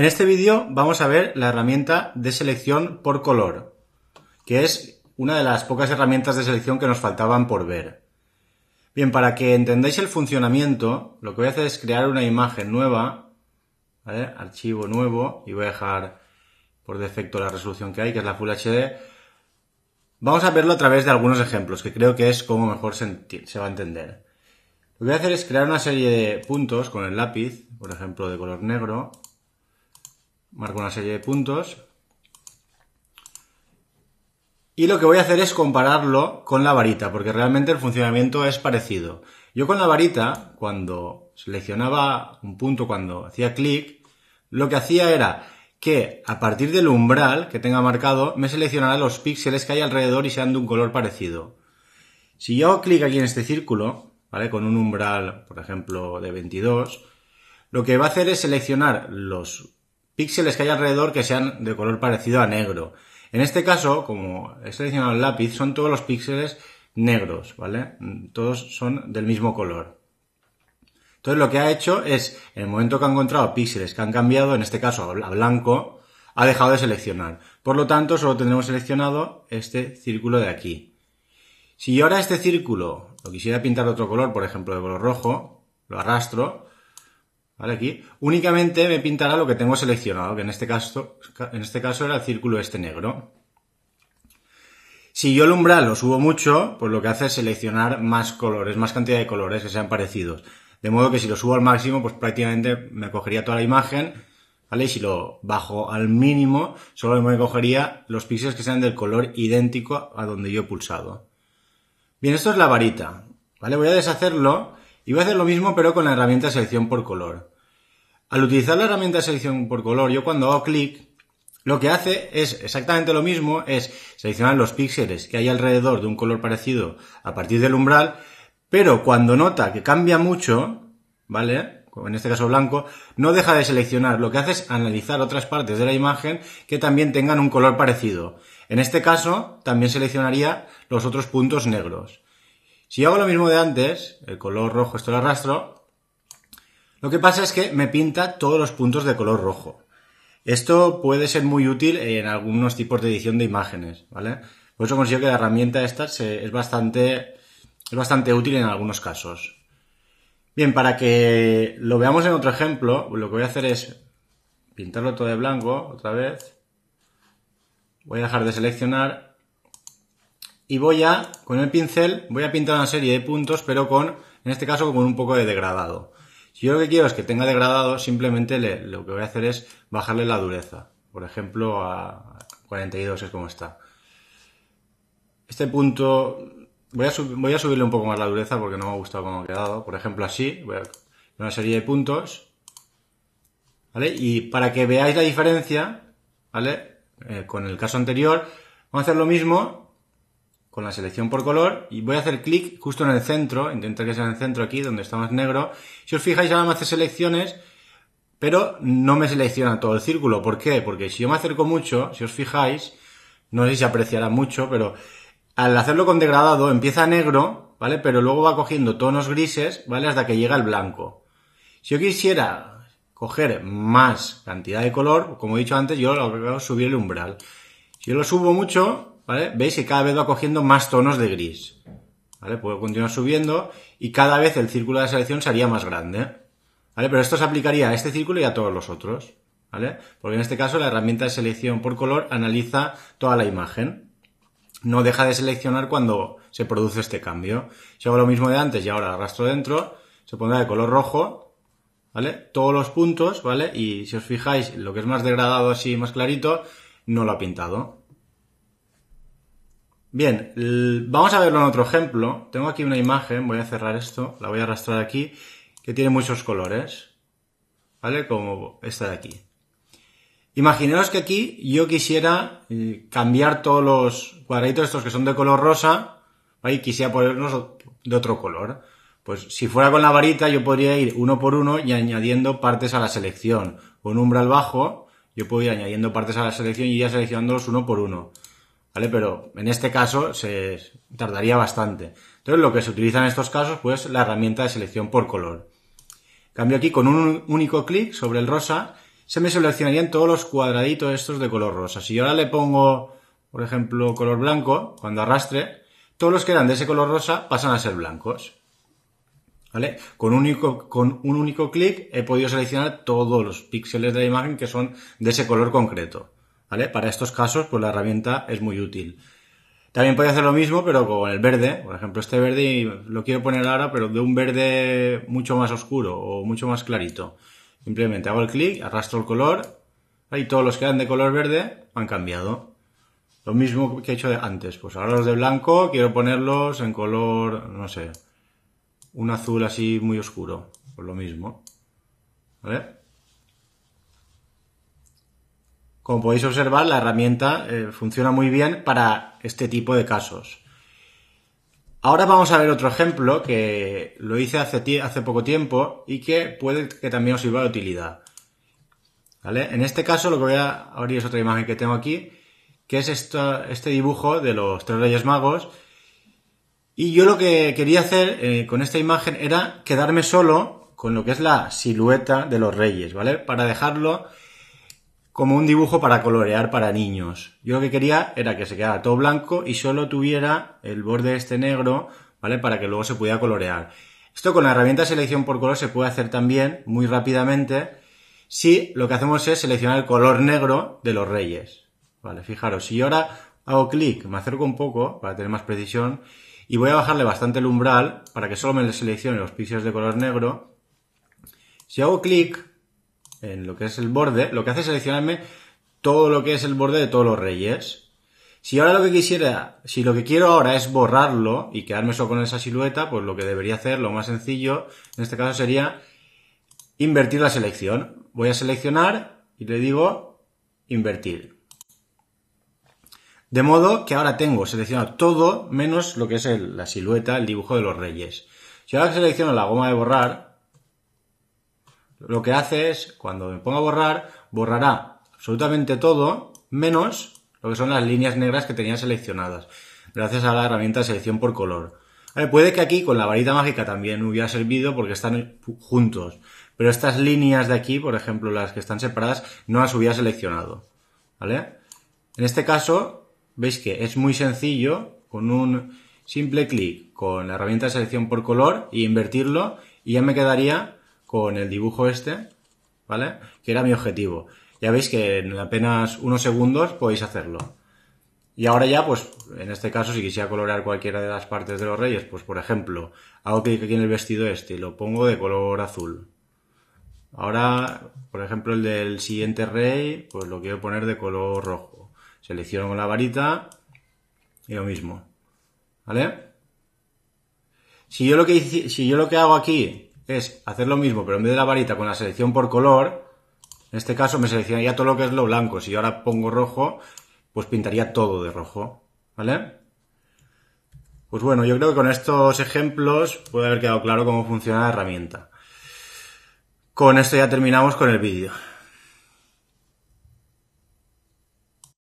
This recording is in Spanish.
En este vídeo vamos a ver la herramienta de selección por color, que es una de las pocas herramientas de selección que nos faltaban por ver. Bien, para que entendáis el funcionamiento, lo que voy a hacer es crear una imagen nueva, archivo nuevo, y voy a dejar por defecto la resolución que hay, que es la Full HD. Vamos a verlo a través de algunos ejemplos, que creo que es como mejor se va a entender. Lo que voy a hacer es crear una serie de puntos con el lápiz, por ejemplo de color negro, Marco una serie de puntos. Y lo que voy a hacer es compararlo con la varita, porque realmente el funcionamiento es parecido. Yo con la varita, cuando seleccionaba un punto, cuando hacía clic, lo que hacía era que a partir del umbral que tenga marcado, me seleccionara los píxeles que hay alrededor y sean de un color parecido. Si yo hago clic aquí en este círculo, ¿vale? Con un umbral, por ejemplo, de 22, lo que va a hacer es seleccionar los píxeles que hay alrededor que sean de color parecido a negro. En este caso, como he seleccionado el lápiz, son todos los píxeles negros, ¿vale? Mm, todos son del mismo color. Entonces lo que ha hecho es, en el momento que ha encontrado píxeles que han cambiado, en este caso a blanco, ha dejado de seleccionar. Por lo tanto, solo tendremos seleccionado este círculo de aquí. Si yo ahora este círculo lo quisiera pintar de otro color, por ejemplo de color rojo, lo arrastro, Aquí únicamente me pintará lo que tengo seleccionado, que en este caso, en este caso era el círculo este negro. Si yo el umbral lo subo mucho, pues lo que hace es seleccionar más colores, más cantidad de colores que sean parecidos. De modo que si lo subo al máximo, pues prácticamente me cogería toda la imagen, ¿vale? Y si lo bajo al mínimo, solo me cogería los píxeles que sean del color idéntico a donde yo he pulsado. Bien, esto es la varita, ¿vale? Voy a deshacerlo y voy a hacer lo mismo pero con la herramienta de selección por color. Al utilizar la herramienta de selección por color, yo cuando hago clic, lo que hace es exactamente lo mismo, es seleccionar los píxeles que hay alrededor de un color parecido a partir del umbral, pero cuando nota que cambia mucho, ¿vale? como En este caso blanco, no deja de seleccionar, lo que hace es analizar otras partes de la imagen que también tengan un color parecido. En este caso, también seleccionaría los otros puntos negros. Si hago lo mismo de antes, el color rojo, esto lo arrastro, lo que pasa es que me pinta todos los puntos de color rojo. Esto puede ser muy útil en algunos tipos de edición de imágenes, ¿vale? Por eso considero que la herramienta esta es, bastante, es bastante útil en algunos casos. Bien, para que lo veamos en otro ejemplo, lo que voy a hacer es pintarlo todo de blanco otra vez. Voy a dejar de seleccionar y voy a, con el pincel, voy a pintar una serie de puntos, pero con, en este caso, con un poco de degradado. Si yo lo que quiero es que tenga degradado, simplemente lo que voy a hacer es bajarle la dureza. Por ejemplo, a 42 es como está. Este punto voy a, subirle un poco más la dureza porque no me ha gustado cómo ha quedado. Por ejemplo, así, voy a una serie de puntos. ¿Vale? Y para que veáis la diferencia, ¿vale? Eh, con el caso anterior, vamos a hacer lo mismo, la selección por color y voy a hacer clic justo en el centro, intentar que sea en el centro aquí donde está más negro. Si os fijáis ahora me hace selecciones, pero no me selecciona todo el círculo. ¿Por qué? Porque si yo me acerco mucho, si os fijáis, no sé si se apreciará mucho, pero al hacerlo con degradado empieza negro, ¿vale? Pero luego va cogiendo tonos grises, ¿vale? Hasta que llega el blanco. Si yo quisiera coger más cantidad de color, como he dicho antes, yo lo que hago es subir el umbral. Si yo lo subo mucho, Veis que cada vez va cogiendo más tonos de gris. ¿Vale? Puedo continuar subiendo y cada vez el círculo de selección sería más grande. ¿Vale? Pero esto se aplicaría a este círculo y a todos los otros. ¿Vale? Porque en este caso la herramienta de selección por color analiza toda la imagen. No deja de seleccionar cuando se produce este cambio. Si hago lo mismo de antes y ahora arrastro dentro, se pondrá de color rojo, ¿vale? Todos los puntos, ¿vale? Y si os fijáis, lo que es más degradado así, más clarito, no lo ha pintado. Bien, vamos a verlo en otro ejemplo. Tengo aquí una imagen, voy a cerrar esto, la voy a arrastrar aquí, que tiene muchos colores, ¿vale? Como esta de aquí. Imaginaos que aquí yo quisiera eh, cambiar todos los cuadraditos estos que son de color rosa, ¿vale? Y quisiera ponernos de otro color. Pues si fuera con la varita yo podría ir uno por uno y añadiendo partes a la selección. Con umbral bajo yo puedo ir añadiendo partes a la selección y ir seleccionándolos uno por uno. Pero en este caso se tardaría bastante. Entonces lo que se utiliza en estos casos, pues la herramienta de selección por color. Cambio aquí con un único clic sobre el rosa, se me seleccionarían todos los cuadraditos estos de color rosa. Si yo ahora le pongo, por ejemplo, color blanco, cuando arrastre, todos los que eran de ese color rosa pasan a ser blancos. con un único clic he podido seleccionar todos los píxeles de la imagen que son de ese color concreto. Para estos casos, pues la herramienta es muy útil. También puede hacer lo mismo, pero con el verde. Por ejemplo, este verde lo quiero poner ahora, pero de un verde mucho más oscuro o mucho más clarito. Simplemente hago el clic, arrastro el color y todos los que eran de color verde han cambiado. Lo mismo que he hecho antes. Pues ahora los de blanco quiero ponerlos en color, no sé, un azul así muy oscuro. Pues lo mismo. ¿Vale? Como podéis observar, la herramienta eh, funciona muy bien para este tipo de casos. Ahora vamos a ver otro ejemplo que lo hice hace, poco tiempo y que puede que también os sirva de utilidad. En este caso lo que voy a abrir es otra imagen que tengo aquí, que es este dibujo de los tres reyes magos. Y yo lo que quería hacer eh, con esta imagen era quedarme solo con lo que es la silueta de los reyes, ¿vale? Para dejarlo como un dibujo para colorear para niños. Yo lo que quería era que se quedara todo blanco y solo tuviera el borde este negro, ¿vale? Para que luego se pudiera colorear. Esto con la herramienta selección por color se puede hacer también muy rápidamente si lo que hacemos es seleccionar el color negro de los reyes. Vale, fijaros, si yo ahora hago clic, me acerco un poco para tener más precisión y voy a bajarle bastante el umbral para que solo me seleccione los píxeles de color negro. Si hago clic, en lo que es el borde, lo que hace es seleccionarme todo lo que es el borde de todos los reyes. Si ahora lo que quisiera, si lo que quiero ahora es borrarlo y quedarme solo con esa silueta, pues lo que debería hacer, lo más sencillo, en este caso sería invertir la selección. Voy a seleccionar y le digo invertir. De modo que ahora tengo seleccionado todo menos lo que es la silueta, el dibujo de los reyes. Si ahora selecciono la goma de borrar, lo que hace es, cuando me ponga a borrar, borrará absolutamente todo, menos lo que son las líneas negras que tenía seleccionadas, gracias a la herramienta de selección por color. puede que aquí con la varita mágica también hubiera servido porque están juntos, pero estas líneas de aquí, por ejemplo, las que están separadas, no las hubiera seleccionado. ¿Vale? En este caso, veis que es muy sencillo, con un simple clic, con la herramienta de selección por color, y e invertirlo, y ya me quedaría con el dibujo este, ¿vale? Que era mi objetivo. Ya veis que en apenas unos segundos podéis hacerlo. Y ahora ya, pues, en este caso, si quisiera colorear cualquiera de las partes de los reyes, pues, por ejemplo, hago clic aquí en el vestido este y lo pongo de color azul. Ahora, por ejemplo, el del siguiente rey, pues lo quiero poner de color rojo. Selecciono la varita y lo mismo. ¿Vale? Si yo lo que, si yo lo que hago aquí es hacer lo mismo, pero en vez de la varita con la selección por color, en este caso me seleccionaría todo lo que es lo blanco. Si yo ahora pongo rojo, pues pintaría todo de rojo, ¿vale? Pues bueno, yo creo que con estos ejemplos puede haber quedado claro cómo funciona la herramienta. Con esto ya terminamos con el vídeo.